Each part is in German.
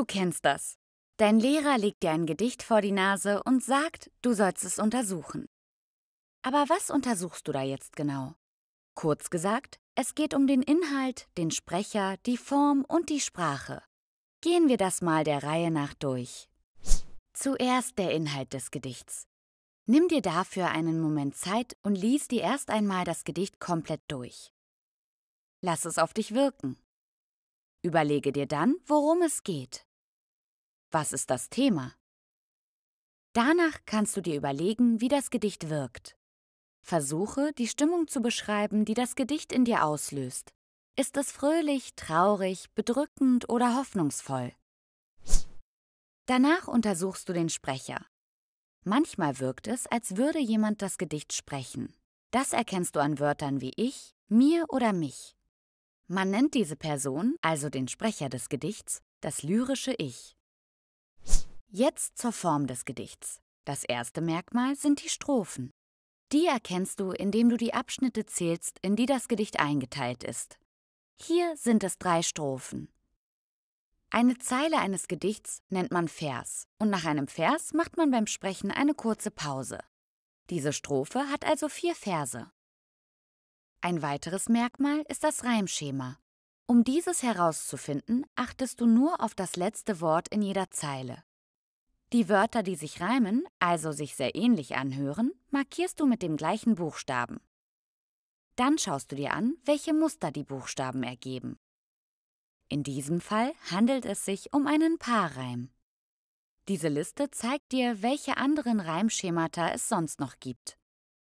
Du kennst das. Dein Lehrer legt dir ein Gedicht vor die Nase und sagt, du sollst es untersuchen. Aber was untersuchst du da jetzt genau? Kurz gesagt, es geht um den Inhalt, den Sprecher, die Form und die Sprache. Gehen wir das mal der Reihe nach durch. Zuerst der Inhalt des Gedichts. Nimm dir dafür einen Moment Zeit und lies dir erst einmal das Gedicht komplett durch. Lass es auf dich wirken. Überlege dir dann, worum es geht. Was ist das Thema? Danach kannst du dir überlegen, wie das Gedicht wirkt. Versuche, die Stimmung zu beschreiben, die das Gedicht in dir auslöst. Ist es fröhlich, traurig, bedrückend oder hoffnungsvoll? Danach untersuchst du den Sprecher. Manchmal wirkt es, als würde jemand das Gedicht sprechen. Das erkennst du an Wörtern wie ich, mir oder mich. Man nennt diese Person, also den Sprecher des Gedichts, das lyrische Ich. Jetzt zur Form des Gedichts. Das erste Merkmal sind die Strophen. Die erkennst du, indem du die Abschnitte zählst, in die das Gedicht eingeteilt ist. Hier sind es drei Strophen. Eine Zeile eines Gedichts nennt man Vers und nach einem Vers macht man beim Sprechen eine kurze Pause. Diese Strophe hat also vier Verse. Ein weiteres Merkmal ist das Reimschema. Um dieses herauszufinden, achtest du nur auf das letzte Wort in jeder Zeile. Die Wörter, die sich reimen, also sich sehr ähnlich anhören, markierst du mit dem gleichen Buchstaben. Dann schaust du dir an, welche Muster die Buchstaben ergeben. In diesem Fall handelt es sich um einen Paarreim. Diese Liste zeigt dir, welche anderen Reimschemata es sonst noch gibt.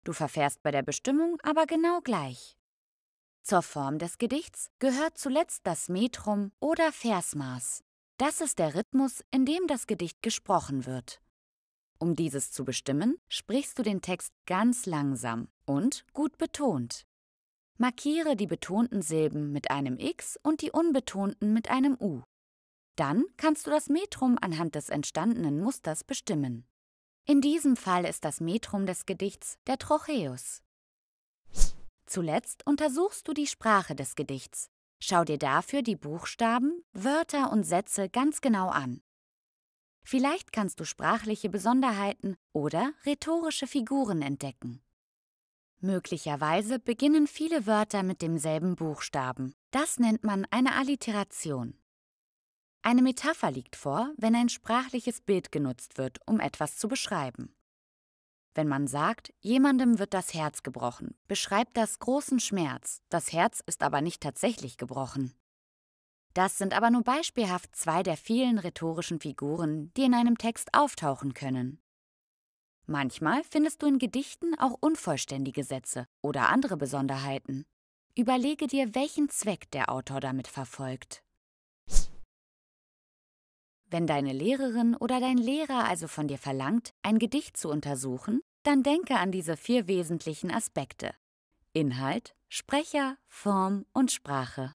Du verfährst bei der Bestimmung aber genau gleich. Zur Form des Gedichts gehört zuletzt das Metrum oder Versmaß. Das ist der Rhythmus, in dem das Gedicht gesprochen wird. Um dieses zu bestimmen, sprichst du den Text ganz langsam und gut betont. Markiere die betonten Silben mit einem X und die unbetonten mit einem U. Dann kannst du das Metrum anhand des entstandenen Musters bestimmen. In diesem Fall ist das Metrum des Gedichts der Trocheus. Zuletzt untersuchst du die Sprache des Gedichts, Schau dir dafür die Buchstaben, Wörter und Sätze ganz genau an. Vielleicht kannst du sprachliche Besonderheiten oder rhetorische Figuren entdecken. Möglicherweise beginnen viele Wörter mit demselben Buchstaben. Das nennt man eine Alliteration. Eine Metapher liegt vor, wenn ein sprachliches Bild genutzt wird, um etwas zu beschreiben. Wenn man sagt, jemandem wird das Herz gebrochen, beschreibt das großen Schmerz, das Herz ist aber nicht tatsächlich gebrochen. Das sind aber nur beispielhaft zwei der vielen rhetorischen Figuren, die in einem Text auftauchen können. Manchmal findest du in Gedichten auch unvollständige Sätze oder andere Besonderheiten. Überlege dir, welchen Zweck der Autor damit verfolgt. Wenn deine Lehrerin oder dein Lehrer also von dir verlangt, ein Gedicht zu untersuchen, dann denke an diese vier wesentlichen Aspekte. Inhalt, Sprecher, Form und Sprache.